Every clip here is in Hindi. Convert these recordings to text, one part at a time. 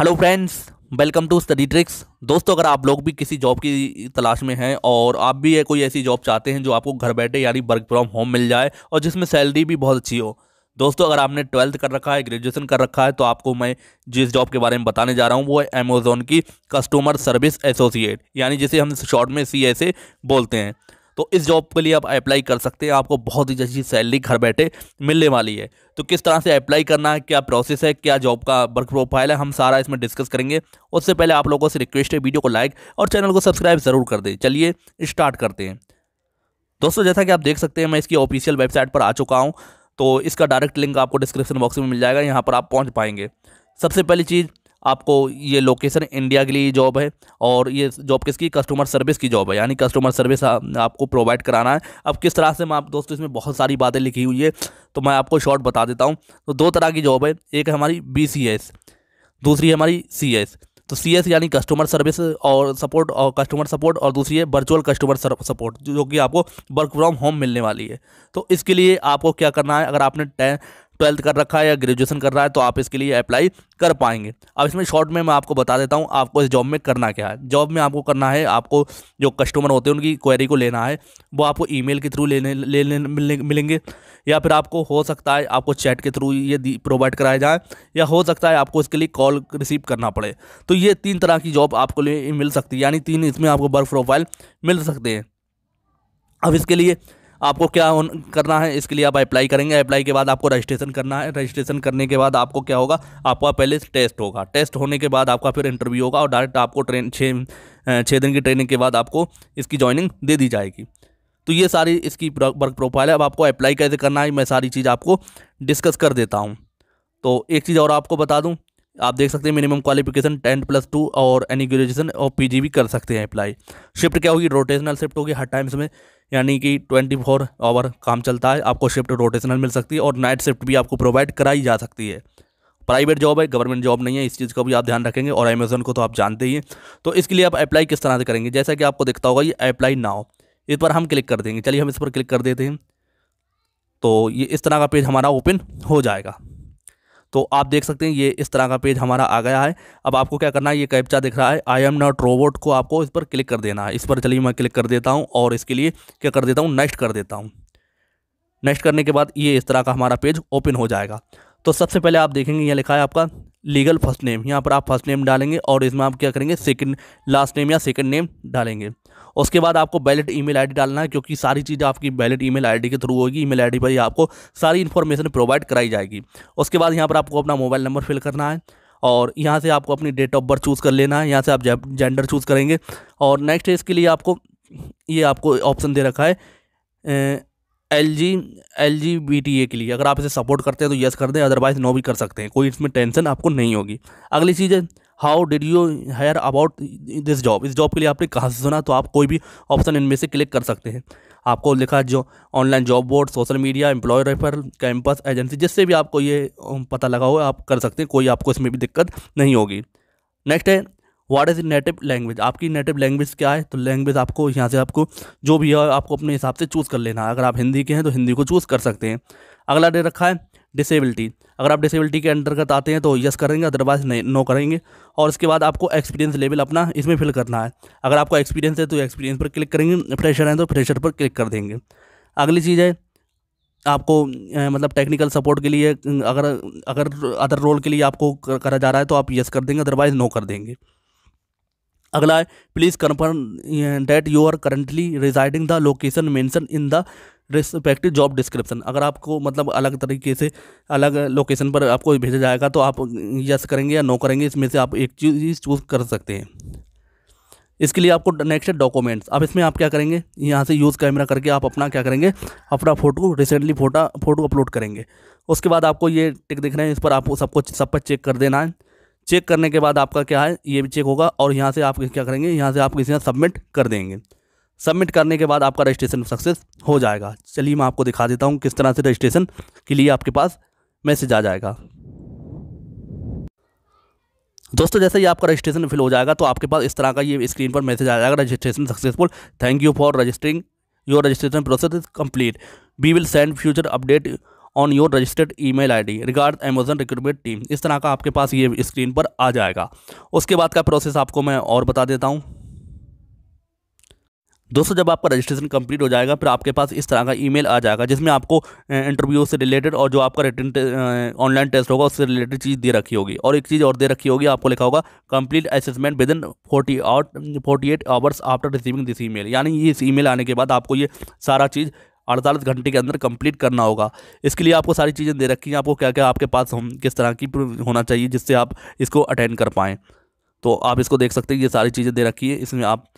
hello friends welcome to Study Tricks दोस्तों अगर आप लोग भी किसी जॉब की तलाश में हैं और आप भी ये कोई ऐसी जॉब चाहते हैं जो आपको घर बैठे यानी वर्क फ्रॉम होम मिल जाए और जिसमें सैलरी भी बहुत अच्छी हो दोस्तों अगर आपने ट्वेल्थ कर रखा है ग्रेजुएशन कर रखा है तो आपको मैं जिस जॉब के बारे में बताने जा रहा हूँ वो है अमेज़ोन की कस्टमर सर्विस एसोसिएट यानी जिसे हम शॉर्ट में सी बोलते हैं तो इस जॉब के लिए आप अप्लाई कर सकते हैं आपको बहुत ही अच्छी सैलरी घर बैठे मिलने वाली है तो किस तरह से अप्लाई करना है क्या प्रोसेस है क्या जॉब का वर्क प्रोफाइल है हम सारा इसमें डिस्कस करेंगे उससे पहले आप लोगों से रिक्वेस्ट है वीडियो को लाइक और चैनल को सब्सक्राइब ज़रूर कर दें चलिए स्टार्ट करते हैं दोस्तों जैसा कि आप देख सकते हैं मैं इसकी ऑफिशियल वेबसाइट पर आ चुका हूँ तो इसका डायरेक्ट लिंक आपको डिस्क्रिप्शन बॉक्स में मिल जाएगा यहाँ पर आप पहुँच पाएंगे सबसे पहली चीज़ आपको ये लोकेशन इंडिया के लिए जॉब है और ये जॉब किसकी कस्टमर सर्विस की जॉब है यानी कस्टमर सर्विस आपको प्रोवाइड कराना है अब किस तरह से मैं आप दोस्तों इसमें बहुत सारी बातें लिखी हुई है तो मैं आपको शॉर्ट बता देता हूँ तो दो तरह की जॉब है एक है हमारी बी दूसरी है हमारी सी तो सी एस यानी कस्टमर सर्विस और सपोर्ट और कस्टमर सपोर्ट और दूसरी है वर्चुअल कस्टमर सपोर्ट जो कि आपको वर्क फ्रॉम होम मिलने वाली है तो इसके लिए आपको क्या करना है अगर आपने ट्वेल्थ कर रखा है या ग्रेजुएशन कर रहा है तो आप इसके लिए अप्लाई कर पाएंगे अब इसमें शॉर्ट में मैं आपको बता देता हूँ आपको इस जॉब में करना क्या है जॉब में आपको करना है आपको जो कस्टमर होते हैं उनकी क्वेरी को लेना है वो आपको ई के थ्रू लेने ले, ले, मिलेंगे या फिर आपको हो सकता है आपको चैट के थ्रू ये प्रोवाइड कराया जाए या हो सकता है आपको इसके लिए कॉल रिसीव करना पड़े तो ये तीन तरह की जॉब आपको लिए मिल सकती है यानी तीन इसमें आपको बर्फ प्रोफाइल मिल सकते हैं अब इसके लिए आपको क्या करना है इसके लिए आप अप्लाई करेंगे अप्लाई के बाद आपको रजिस्ट्रेशन करना है रजिस्ट्रेशन करने के बाद आपको क्या होगा आपका पहले टेस्ट होगा टेस्ट होने के बाद आपका फिर इंटरव्यू होगा और डायरेक्ट आपको ट्रेन छः छः दिन की ट्रेनिंग के बाद आपको इसकी ज्वाइनिंग दे दी जाएगी तो ये सारी इसकी वर्क प्रोफाइल है अब आपको अप्लाई कैसे करना है मैं सारी चीज़ आपको डिस्कस कर देता हूँ तो एक चीज़ और आपको बता दूँ आप देख सकते हैं minimum qualification ten plus two और एनी ग्रेजुएशन और पीजी भी कर सकते हैं अप्लाई शिफ्ट क्या होगी रोटेशनल शिफ्ट होगी हर टाइम्स में यानी कि ट्वेंटी फोर आवर काम चलता है आपको शिफ्ट रोटेशनल मिल सकती है और नाइट शिफ्ट भी आपको प्रोवाइड कराई जा सकती है प्राइवेट जॉब है गवर्नमेंट जॉब नहीं है इस चीज़ का भी आप ध्यान रखेंगे और अमेजोन को तो आप जानते ही हैं तो इसके लिए आप अप्लाई किस तरह से करेंगे जैसा कि आपको दिखता होगा ये अप्लाई नाव इस पर हम क्लिक कर देंगे चलिए हम इस पर क्लिक कर देते हैं तो ये इस तरह का पेज हमारा ओपन हो जाएगा तो आप देख सकते हैं ये इस तरह का पेज हमारा आ गया है अब आपको क्या करना है ये कैप्चा दिख रहा है आई एम नॉट रोबोट को आपको इस पर क्लिक कर देना है इस पर चलिए मैं क्लिक कर देता हूँ और इसके लिए क्या कर देता हूँ नेक्स्ट कर देता हूँ नेक्स्ट करने के बाद ये इस तरह का हमारा पेज ओपन हो जाएगा तो सबसे पहले आप देखेंगे ये लिखा है आपका लीगल फर्स्ट नेम यहाँ पर आप फर्स्ट नेम डालेंगे और इसमें आप क्या करेंगे सेकंड लास्ट नेम या सेकंड नेम डालेंगे उसके बाद आपको बैलेट ईमेल आईडी डालना है क्योंकि सारी चीज़ आपकी बैलेट ईमेल आईडी के थ्रू होगी ईमेल आईडी पर ही आपको सारी इन्फॉर्मेशन प्रोवाइड कराई जाएगी उसके बाद यहाँ पर आपको अपना मोबाइल नंबर फिल करना है और यहाँ से आपको अपनी डेट ऑफ बर्थ चूज़ कर लेना है यहाँ से आप जेंडर चूज़ करेंगे और नेक्स्ट इसके लिए आपको ये आपको ऑप्शन दे रखा है L G L G B T A के लिए अगर आप इसे सपोर्ट करते हैं तो यस कर दें अदरवाइज नो भी कर सकते हैं कोई इसमें टेंशन आपको नहीं होगी अगली चीज़ है how did you hear about this job इस जॉब के लिए आपने कहाँ से सुना तो आप कोई भी ऑप्शन इनमें से क्लिक कर सकते हैं आपको लिखा जो online job board social media employ refer campus agency जिससे भी आपको ये पता लगा हो आप कर सकते हैं कोई आपको इसमें भी दिक्कत नहीं होगी नेक्स्ट है व्हाट इज़ नेटिव लैंग्वेज आपकी नेटिव लैंग्वेज क्या है तो लैंग्वेज आपको यहाँ से आपको जो भी है आपको अपने हिसाब से चूज़ कर लेना है अगर आप हिंदी के हैं तो हिंदी को चूज़ कर सकते हैं अगला डे रखा है डिसेबिलिटी अगर आप डिसेबिलिटी के अंतर्गत आते हैं तो यस करेंगे अदरवाइज नहीं नो करेंगे और इसके बाद आपको एक्सपीरियंस लेवल अपना इसमें फिल करना है अगर आपको एक्सपीरियंस है तो एक्सपीरियंस पर क्लिक करेंगे फ्रेशर हैं तो फ्रेशर पर क्लिक कर देंगे अगली चीज़ है आपको मतलब टेक्निकल सपोर्ट के लिए अगर अगर अदर रोल के लिए आपको करा जा रहा है तो आप यस कर देंगे अदरवाइज़ नो कर देंगे अगला है please confirm that you are currently residing the location mention in the respective job description अगर आपको मतलब अलग तरीके से अलग लोकेशन पर आपको भेजा जाएगा तो आप यस करेंगे या नो करेंगे इसमें से आप एक चीज़ चूज़ कर सकते हैं इसके लिए आपको नेक्स्ट डॉक्यूमेंट्स अब इसमें आप क्या करेंगे यहाँ से यूज़ कैमरा करके आप अपना क्या करेंगे अपना photo recently photo photo upload करेंगे उसके बाद आपको ये टिक दिख रहे हैं इस पर आपको सब कुछ सब पर चेक कर देना है चेक करने के बाद आपका क्या है ये भी चेक होगा और यहाँ से आप क्या करेंगे यहाँ से आप किसी सबमिट कर देंगे सबमिट करने के बाद आपका रजिस्ट्रेशन सक्सेस हो जाएगा चलिए मैं आपको दिखा देता हूँ किस तरह से रजिस्ट्रेशन के लिए आपके पास मैसेज आ जाएगा दोस्तों जैसे ही आपका रजिस्ट्रेशन फिल हो जाएगा तो आपके पास इस तरह का ये स्क्रीन पर मैसेज आ जाएगा registration successful thank you for registering your registration process is complete we will send future update on your registered email ID regard Amazon recruitment team इस तरह का आपके पास ये स्क्रीन पर आ जाएगा उसके बाद का प्रोसेस आपको मैं और बता देता हूँ दोस्तों जब आपका रजिस्ट्रेशन कंप्लीट हो जाएगा फिर आपके पास इस तरह का ईमेल आ जाएगा जिसमें आपको इंटरव्यू से रिलेटेड और जो आपका रिटर्न ऑनलाइन टेस्ट होगा उससे रिलेटेड चीज़ दे रखी होगी और एक चीज़ और दे रखी होगी आपको लिखा होगा complete assessment within forty out forty eight hours after receiving this E यानी इस ई आने के बाद आपको ये सारा चीज़ अड़तालीस घंटे के अंदर कंप्लीट करना होगा इसके लिए आपको सारी चीज़ें दे रखी हैं आपको क्या क्या आपके पास हम किस तरह की होना चाहिए जिससे आप इसको अटेंड कर पाएँ तो आप इसको देख सकते हैं ये सारी चीज़ें दे रखी है इसमें आप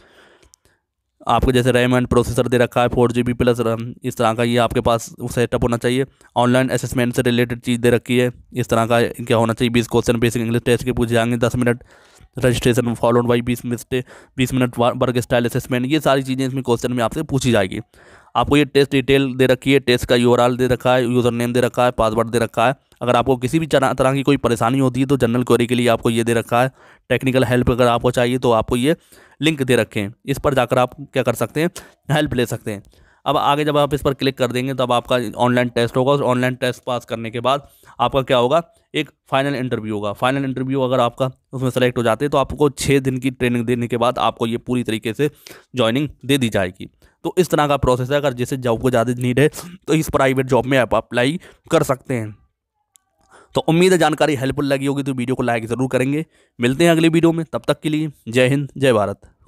आपको जैसे रैम एंड प्रोसेसर दे रखा है four G B plus RAM इस तरह का ये आपके पास सेटअप होना चाहिए ऑनलाइन असेसमेंट से रिलेटेड चीज़ दे रखी है इस तरह का क्या होना चाहिए बीस क्वेश्चन बेसिक इंग्लिश टेस्ट के पूछे जाएंगे दस मिनट रजिस्ट्रेशन फॉलोड बाई बीस मिनट बीस मिनट वर्क स्टाइल असेसमेंट ये सारी चीज़ें इसमें क्वेश्चन में आपसे पूछी जाएगी आपको ये टेस्ट डिटेल दे रखी है टेस्ट का यू दे रखा है यूज़र नेम दे रखा है पासवर्ड दे रखा है अगर आपको किसी भी तरह की कोई परेशानी होती है तो जनरल क्वेरी के लिए आपको ये दे रखा है टेक्निकल हेल्प अगर आपको चाहिए तो आपको ये लिंक दे रखे हैं इस पर जाकर आप क्या कर सकते हैं हेल्प ले सकते हैं अब आगे जब आप इस पर क्लिक कर देंगे तब आपका ऑनलाइन टेस्ट होगा और ऑनलाइन टेस्ट पास करने के बाद आपका क्या होगा एक फाइनल इंटरव्यू होगा फाइनल इंटरव्यू अगर आपका उसमें सेलेक्ट हो जाते हैं तो आपको छः दिन की ट्रेनिंग देने के बाद आपको ये पूरी तरीके से ज्वाइनिंग दे दी जाएगी तो इस तरह का प्रोसेस है अगर जैसे जॉब को ज़्यादा नीड है तो इस प्राइवेट जॉब में आप अप्लाई कर सकते हैं तो उम्मीद है जानकारी हेल्पफुल लगी होगी तो वीडियो को लाइक ज़रूर करेंगे मिलते हैं अगले वीडियो में तब तक के लिए जय हिंद जय भारत